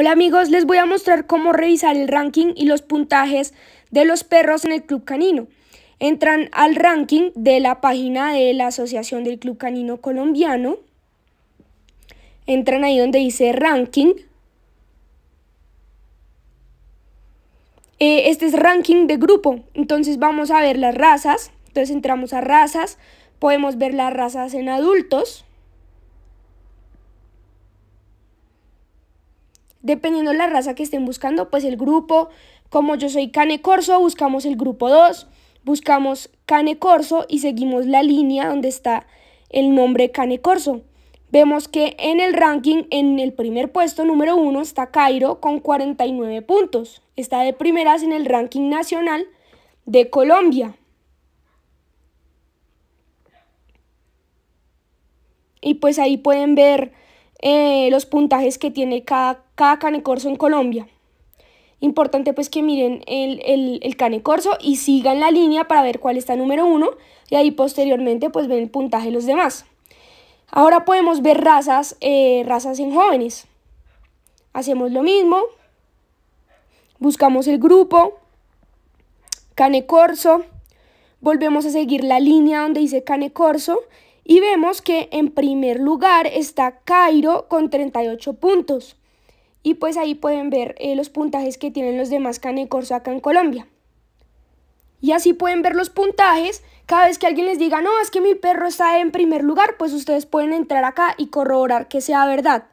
Hola amigos, les voy a mostrar cómo revisar el ranking y los puntajes de los perros en el Club Canino. Entran al ranking de la página de la Asociación del Club Canino Colombiano. Entran ahí donde dice ranking. Eh, este es ranking de grupo, entonces vamos a ver las razas. Entonces entramos a razas, podemos ver las razas en adultos. Dependiendo de la raza que estén buscando, pues el grupo, como yo soy Cane Corso, buscamos el grupo 2, buscamos Cane Corso y seguimos la línea donde está el nombre Cane Corso. Vemos que en el ranking, en el primer puesto número 1 está Cairo con 49 puntos. Está de primeras en el ranking nacional de Colombia. Y pues ahí pueden ver eh, los puntajes que tiene cada, cada canecorso en Colombia. Importante pues que miren el, el, el canecorso y sigan la línea para ver cuál está número uno y ahí posteriormente pues ven el puntaje de los demás. Ahora podemos ver razas, eh, razas en jóvenes. Hacemos lo mismo, buscamos el grupo, canecorso, volvemos a seguir la línea donde dice canecorso y vemos que en primer lugar está Cairo con 38 puntos. Y pues ahí pueden ver eh, los puntajes que tienen los demás Canecorso acá en Colombia. Y así pueden ver los puntajes. Cada vez que alguien les diga, no, es que mi perro está en primer lugar, pues ustedes pueden entrar acá y corroborar que sea verdad.